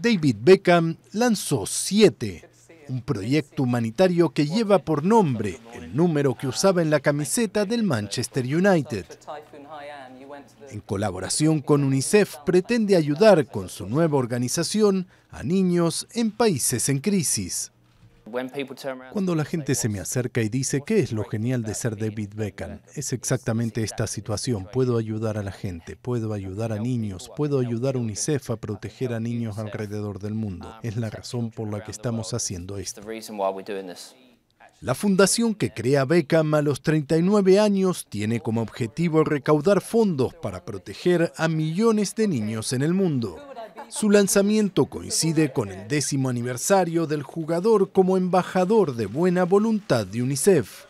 David Beckham lanzó Siete, un proyecto humanitario que lleva por nombre el número que usaba en la camiseta del Manchester United. En colaboración con UNICEF pretende ayudar con su nueva organización a niños en países en crisis. Cuando la gente se me acerca y dice, ¿qué es lo genial de ser David Beckham? Es exactamente esta situación. Puedo ayudar a la gente, puedo ayudar a niños, puedo ayudar a UNICEF a proteger a niños alrededor del mundo. Um, es la razón por la que estamos haciendo esto. La fundación que crea Beckham a los 39 años tiene como objetivo recaudar fondos para proteger a millones de niños en el mundo. Su lanzamiento coincide con el décimo aniversario del jugador como embajador de buena voluntad de UNICEF.